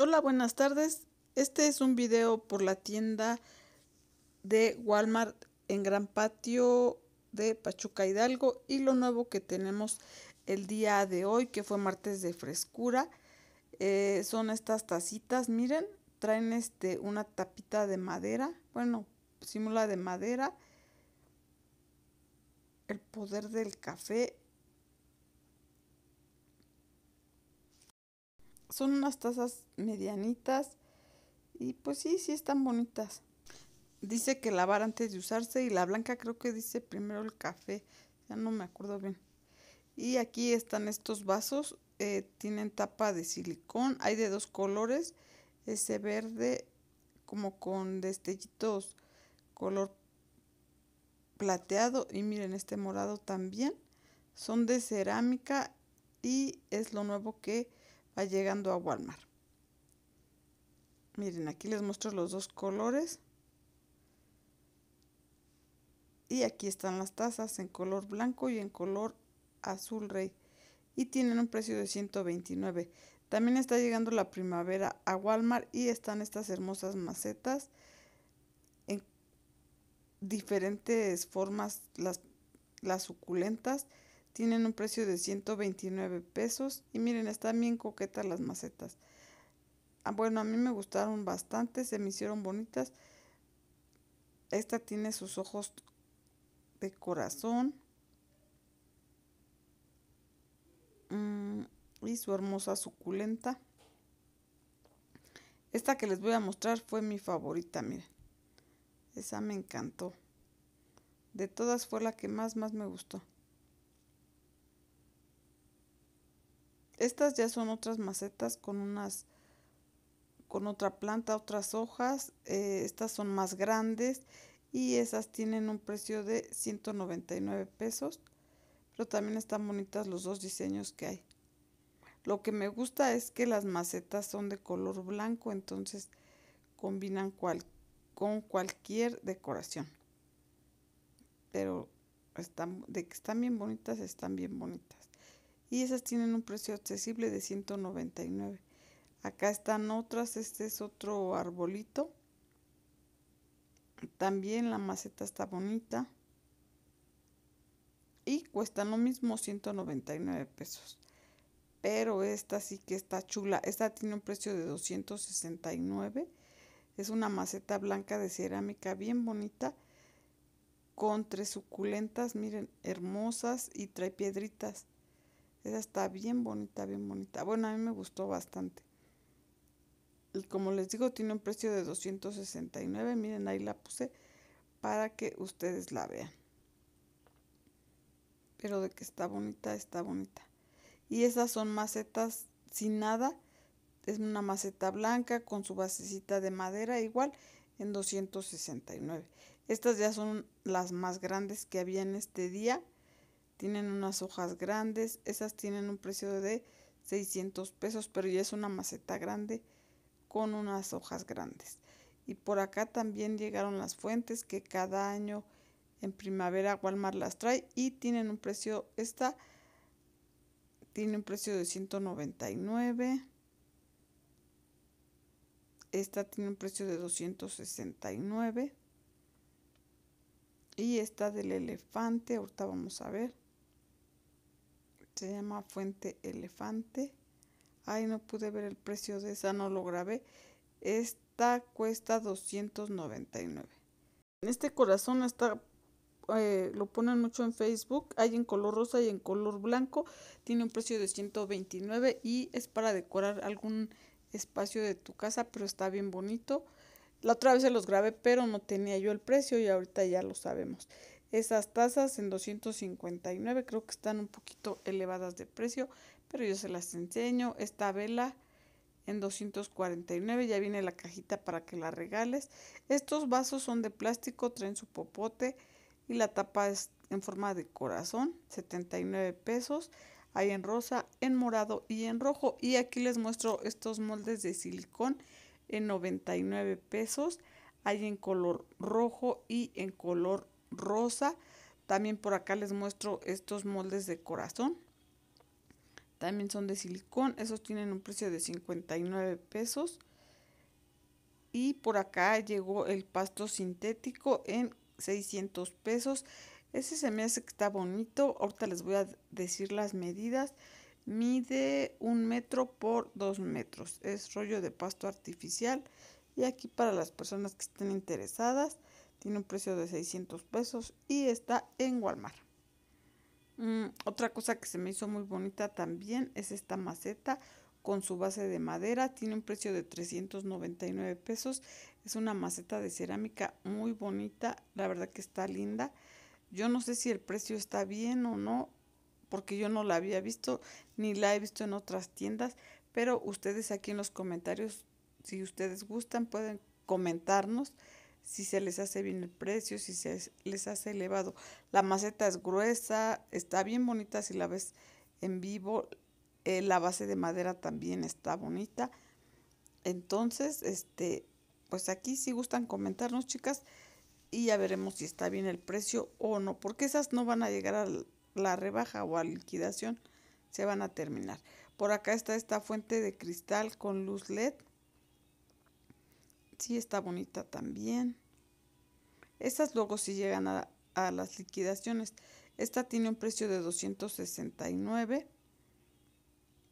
Hola, buenas tardes. Este es un video por la tienda de Walmart en Gran Patio de Pachuca Hidalgo y lo nuevo que tenemos el día de hoy, que fue martes de frescura. Eh, son estas tacitas, miren, traen este una tapita de madera, bueno, simula de madera, el poder del café Son unas tazas medianitas y pues sí, sí están bonitas. Dice que lavar antes de usarse y la blanca creo que dice primero el café, ya no me acuerdo bien. Y aquí están estos vasos, eh, tienen tapa de silicón, hay de dos colores, ese verde como con destellitos color plateado y miren este morado también. Son de cerámica y es lo nuevo que va llegando a Walmart. Miren, aquí les muestro los dos colores. Y aquí están las tazas en color blanco y en color azul rey. Y tienen un precio de 129. También está llegando la primavera a Walmart y están estas hermosas macetas en diferentes formas las, las suculentas tienen un precio de 129 pesos. Y miren, están bien coquetas las macetas. Ah, bueno, a mí me gustaron bastante, se me hicieron bonitas. Esta tiene sus ojos de corazón. Mm, y su hermosa suculenta. Esta que les voy a mostrar fue mi favorita, miren. Esa me encantó. De todas fue la que más, más me gustó. Estas ya son otras macetas con unas con otra planta, otras hojas. Eh, estas son más grandes y esas tienen un precio de 199 pesos. Pero también están bonitas los dos diseños que hay. Lo que me gusta es que las macetas son de color blanco, entonces combinan con cualquier decoración. Pero de que están bien bonitas, están bien bonitas y esas tienen un precio accesible de 199. Acá están otras, este es otro arbolito. También la maceta está bonita. Y cuesta lo mismo 199 pesos. Pero esta sí que está chula. Esta tiene un precio de 269. Es una maceta blanca de cerámica bien bonita. Con tres suculentas, miren, hermosas y trae piedritas. Esa está bien bonita, bien bonita. Bueno, a mí me gustó bastante. Y como les digo, tiene un precio de 269. Miren, ahí la puse para que ustedes la vean. Pero de que está bonita, está bonita. Y esas son macetas sin nada. Es una maceta blanca con su basecita de madera igual en 269. Estas ya son las más grandes que había en este día tienen unas hojas grandes, esas tienen un precio de 600 pesos, pero ya es una maceta grande con unas hojas grandes. Y por acá también llegaron las fuentes que cada año en primavera Walmart las trae y tienen un precio, esta tiene un precio de 199, esta tiene un precio de 269 y esta del elefante, ahorita vamos a ver, se llama Fuente Elefante. Ay, no pude ver el precio de esa, no lo grabé. Esta cuesta 299. en Este corazón está, eh, lo ponen mucho en Facebook. Hay en color rosa y en color blanco. Tiene un precio de 129 y es para decorar algún espacio de tu casa, pero está bien bonito. La otra vez se los grabé, pero no tenía yo el precio y ahorita ya lo sabemos esas tazas en 259. Creo que están un poquito elevadas de precio, pero yo se las enseño. Esta vela en 249. Ya viene la cajita para que la regales. Estos vasos son de plástico, traen su popote y la tapa es en forma de corazón, 79 pesos. Hay en rosa, en morado y en rojo. Y aquí les muestro estos moldes de silicón en 99 pesos. Hay en color rojo y en color rosa. También por acá les muestro estos moldes de corazón. También son de silicón. Esos tienen un precio de 59 pesos. Y por acá llegó el pasto sintético en 600 pesos. Ese se me hace que está bonito. Ahorita les voy a decir las medidas. Mide un metro por dos metros. Es rollo de pasto artificial. Y aquí para las personas que estén interesadas tiene un precio de 600 pesos y está en Walmart. Mm, otra cosa que se me hizo muy bonita también es esta maceta con su base de madera. Tiene un precio de 399 pesos. Es una maceta de cerámica muy bonita. La verdad que está linda. Yo no sé si el precio está bien o no, porque yo no la había visto ni la he visto en otras tiendas. Pero ustedes aquí en los comentarios, si ustedes gustan, pueden comentarnos si se les hace bien el precio, si se les hace elevado. La maceta es gruesa, está bien bonita si la ves en vivo. Eh, la base de madera también está bonita. Entonces, este, pues aquí si gustan comentarnos, chicas, y ya veremos si está bien el precio o no, porque esas no van a llegar a la rebaja o a liquidación, se van a terminar. Por acá está esta fuente de cristal con luz LED Sí, está bonita también. Estas luego si llegan a, las liquidaciones. Esta tiene un precio de 269.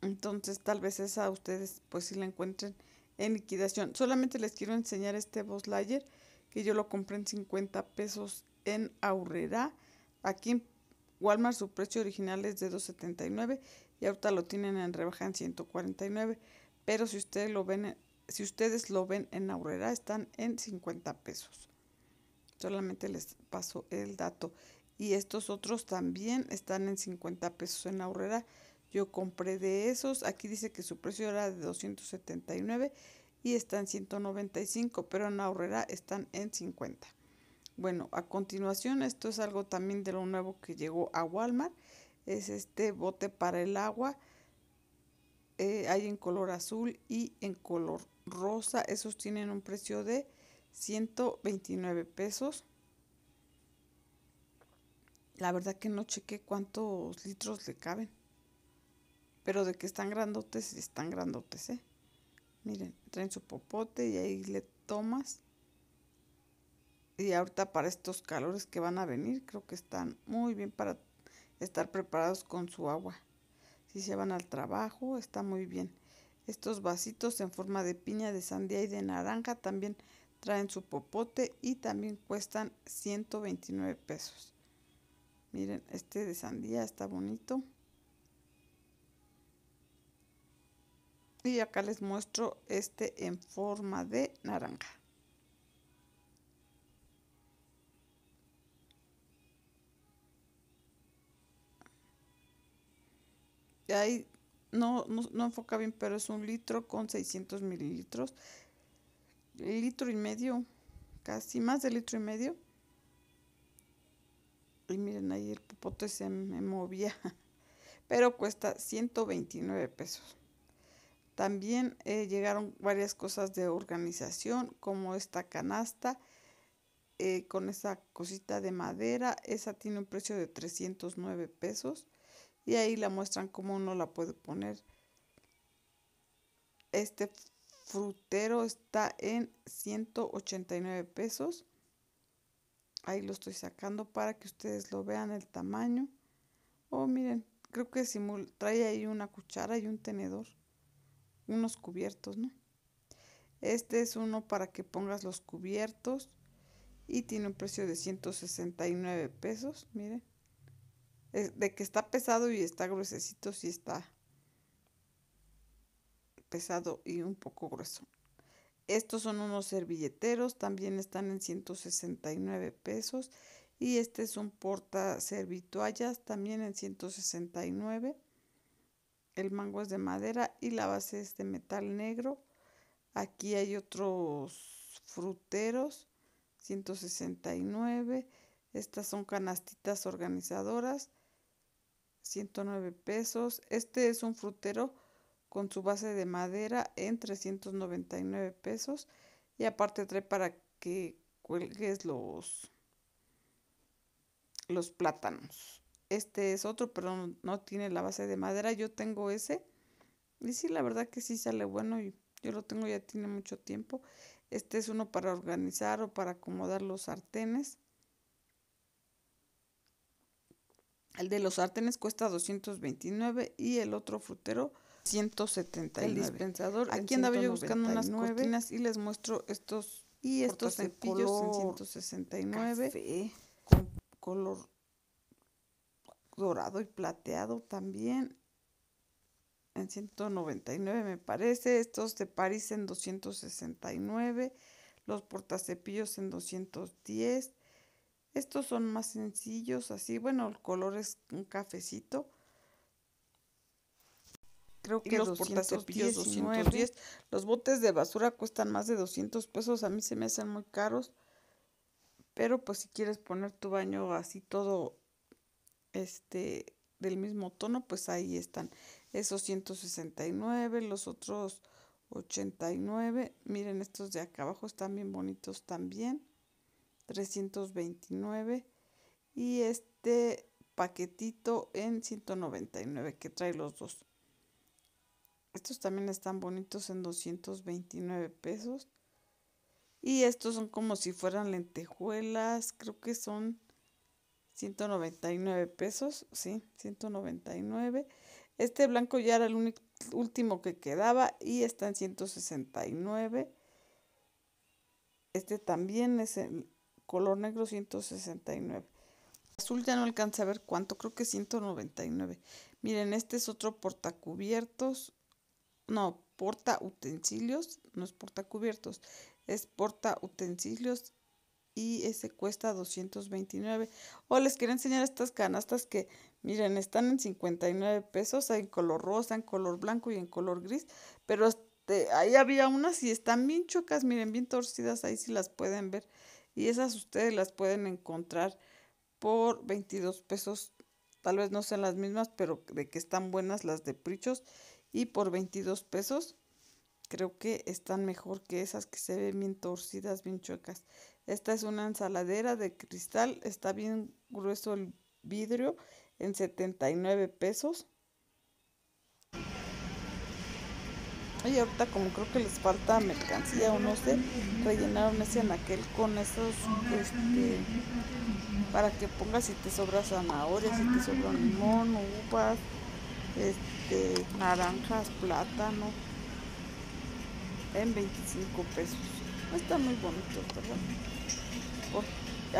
Entonces tal vez esa ustedes pues si la encuentren en liquidación. Solamente les quiero enseñar este Boss Layer que yo lo compré en 50 pesos en Aurrera. Aquí en Walmart su precio original es de 2.79 y ahorita lo tienen en rebaja en 149. Pero si ustedes lo ven si ustedes lo ven en Aurrera, están en 50 pesos. Solamente les paso el dato. Y estos otros también están en 50 pesos en Aurrera. Yo compré de esos. Aquí dice que su precio era de 279 y están 195, pero en Aurrera están en 50. Bueno, a continuación, esto es algo también de lo nuevo que llegó a Walmart. Es este bote para el agua eh, hay en color azul y en color rosa. Esos tienen un precio de 129 pesos. La verdad que no chequé cuántos litros le caben. Pero de que están grandotes, están grandotes, ¿eh? Miren, traen su popote y ahí le tomas. Y ahorita para estos calores que van a venir, creo que están muy bien para estar preparados con su agua si se van al trabajo, está muy bien. Estos vasitos en forma de piña, de sandía y de naranja también traen su popote y también cuestan 129 pesos. Miren, este de sandía está bonito. Y acá les muestro este en forma de naranja. ahí no, no, no, enfoca bien, pero es un litro con 600 mililitros. Litro y medio, casi más de litro y medio. Y miren, ahí el popote se me movía. Pero cuesta 129 pesos. También eh, llegaron varias cosas de organización, como esta canasta eh, con esa cosita de madera. Esa tiene un precio de 309 pesos y ahí la muestran cómo uno la puede poner. Este frutero está en 189 pesos. Ahí lo estoy sacando para que ustedes lo vean el tamaño. Oh, miren, creo que si trae ahí una cuchara y un tenedor. Unos cubiertos, ¿no? Este es uno para que pongas los cubiertos y tiene un precio de 169 pesos, miren de que está pesado y está gruesecito, sí está pesado y un poco grueso. Estos son unos servilleteros, también están en 169 pesos. Y este es un porta servituallas, también en 169. El mango es de madera y la base es de metal negro. Aquí hay otros fruteros, 169. Estas son canastitas organizadoras, 109 pesos. Este es un frutero con su base de madera en 399 pesos. Y aparte trae para que cuelgues los, los plátanos. Este es otro, pero no, no tiene la base de madera. Yo tengo ese. Y sí, la verdad que sí sale bueno. Y yo lo tengo ya tiene mucho tiempo. Este es uno para organizar o para acomodar los sartenes. El de los ártenes cuesta 229 y el otro frutero 179. El dispensador. Aquí andaba yo buscando unas cortinas y les muestro estos y estos cepillos en 169 con color dorado y plateado también en 199 me parece, estos de París en 269, los portacepillos en 210, estos son más sencillos, así, bueno, el color es un cafecito. Creo que los los de 210. Los botes de basura cuestan más de 200 pesos, a mí se me hacen muy caros. Pero pues si quieres poner tu baño así todo este del mismo tono, pues ahí están esos 169, los otros 89. Miren, estos de acá abajo están bien bonitos también. 329 y este paquetito en 199 que trae los dos. Estos también están bonitos en 229 pesos. Y estos son como si fueran lentejuelas, creo que son 199 pesos, sí, 199. Este blanco ya era el único, último que quedaba y está en 169. Este también es el color negro 169. Azul ya no alcanza a ver cuánto, creo que 199. Miren, este es otro portacubiertos, no, porta utensilios, no es porta cubiertos, es porta utensilios y ese cuesta 229. O les quería enseñar estas canastas que, miren, están en 59 pesos, en color rosa, en color blanco y en color gris, pero este, ahí había unas y están bien chocas, miren, bien torcidas, ahí si las pueden ver y esas ustedes las pueden encontrar por 22 pesos. Tal vez no sean las mismas, pero de que están buenas las de Prichos y por 22 pesos creo que están mejor que esas que se ven bien torcidas, bien chuecas. Esta es una ensaladera de cristal, está bien grueso el vidrio en 79 pesos. Y ahorita como creo que les falta mercancía o no sé, rellenaron ese aquel con esos, este, para que pongas si te sobra zanahorias, si te sobra limón, uvas, este, naranjas, plátano, en 25 pesos. Está muy bonito, ¿verdad?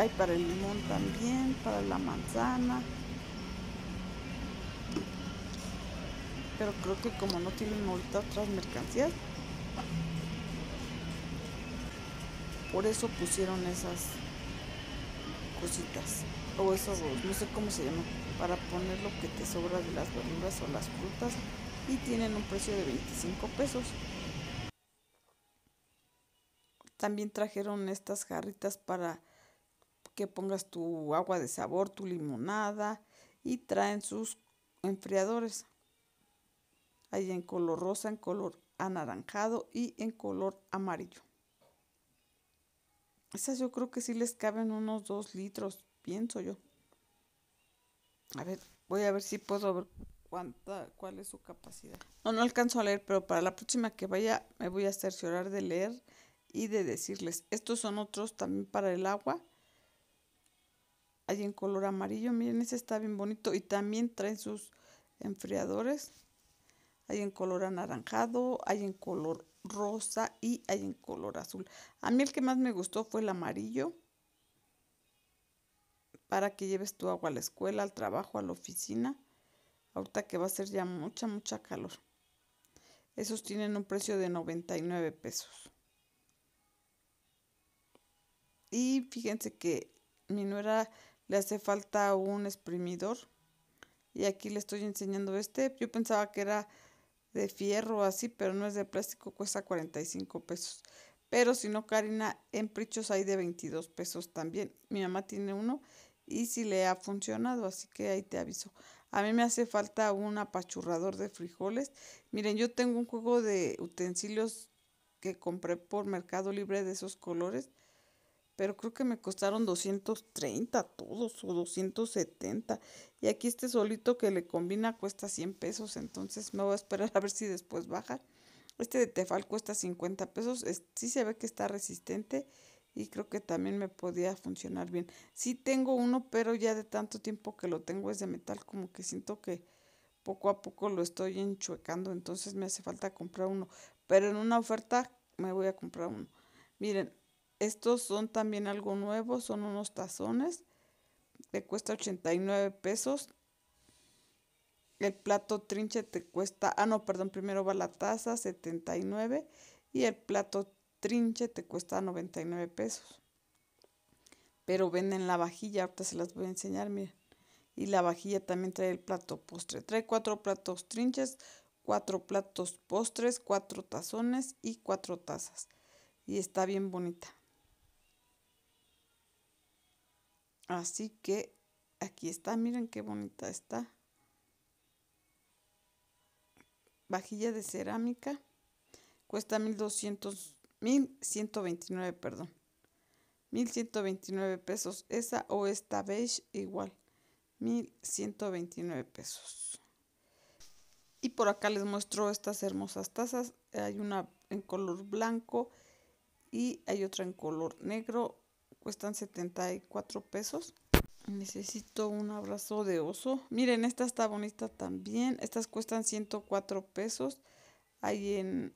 hay para el limón también, para la manzana. pero creo que como no tienen ahorita otras mercancías, por eso pusieron esas cositas o eso no sé cómo se llama para poner lo que te sobra de las verduras o las frutas y tienen un precio de 25 pesos también trajeron estas jarritas para que pongas tu agua de sabor tu limonada y traen sus enfriadores hay en color rosa, en color anaranjado y en color amarillo. Esas yo creo que sí les caben unos 2 litros, pienso yo. A ver, voy a ver si puedo ver cuánta, cuál es su capacidad. No, no alcanzo a leer, pero para la próxima que vaya me voy a cerciorar de leer y de decirles. Estos son otros también para el agua. Hay en color amarillo, miren, ese está bien bonito y también traen sus enfriadores hay en color anaranjado, hay en color rosa y hay en color azul. A mí el que más me gustó fue el amarillo para que lleves tu agua a la escuela, al trabajo, a la oficina. Ahorita que va a ser ya mucha, mucha calor. Esos tienen un precio de 99 pesos. Y fíjense que mi nuera le hace falta un exprimidor. Y aquí le estoy enseñando este. Yo pensaba que era de fierro así, pero no es de plástico, cuesta 45 pesos. Pero si no, Karina, en Prichos hay de 22 pesos también. Mi mamá tiene uno y si le ha funcionado, así que ahí te aviso. A mí me hace falta un apachurrador de frijoles. Miren, yo tengo un juego de utensilios que compré por Mercado Libre de esos colores pero creo que me costaron 230 todos o 270. Y aquí este solito que le combina cuesta 100 pesos, entonces me voy a esperar a ver si después baja. Este de Tefal cuesta 50 pesos, sí se ve que está resistente y creo que también me podía funcionar bien. Sí tengo uno, pero ya de tanto tiempo que lo tengo es de metal, como que siento que poco a poco lo estoy enchuecando, entonces me hace falta comprar uno. Pero en una oferta me voy a comprar uno. Miren, estos son también algo nuevo, son unos tazones. Te cuesta 89 pesos. El plato trinche te cuesta, ah no, perdón, primero va la taza, 79 y el plato trinche te cuesta 99 pesos. Pero venden la vajilla, ahorita se las voy a enseñar, miren. Y la vajilla también trae el plato postre. Trae cuatro platos trinches, cuatro platos postres, cuatro tazones y cuatro tazas. Y está bien bonita. Así que aquí está, miren qué bonita está. Vajilla de cerámica. Cuesta 1200, 1129, perdón. 1129 pesos. Esa o esta beige igual. 1129 pesos. Y por acá les muestro estas hermosas tazas. Hay una en color blanco y hay otra en color negro cuestan 74 pesos. Necesito un abrazo de oso. Miren, esta está bonita también. Estas cuestan 104 pesos. Hay en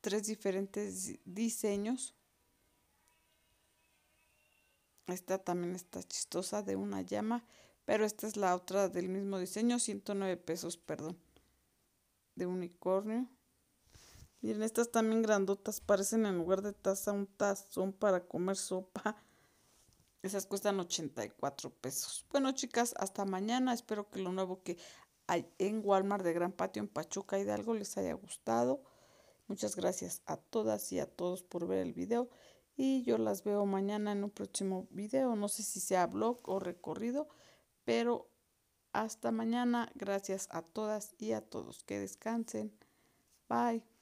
tres diferentes diseños. Esta también está chistosa de una llama, pero esta es la otra del mismo diseño, 109 pesos, perdón. De unicornio. Miren, estas también grandotas parecen en lugar de taza un tazón para comer sopa. Esas cuestan 84 pesos. Bueno, chicas, hasta mañana. Espero que lo nuevo que hay en Walmart de Gran Patio en Pachuca Hidalgo les haya gustado. Muchas gracias a todas y a todos por ver el video. Y yo las veo mañana en un próximo video. No sé si sea blog o recorrido, pero hasta mañana. Gracias a todas y a todos. Que descansen. Bye.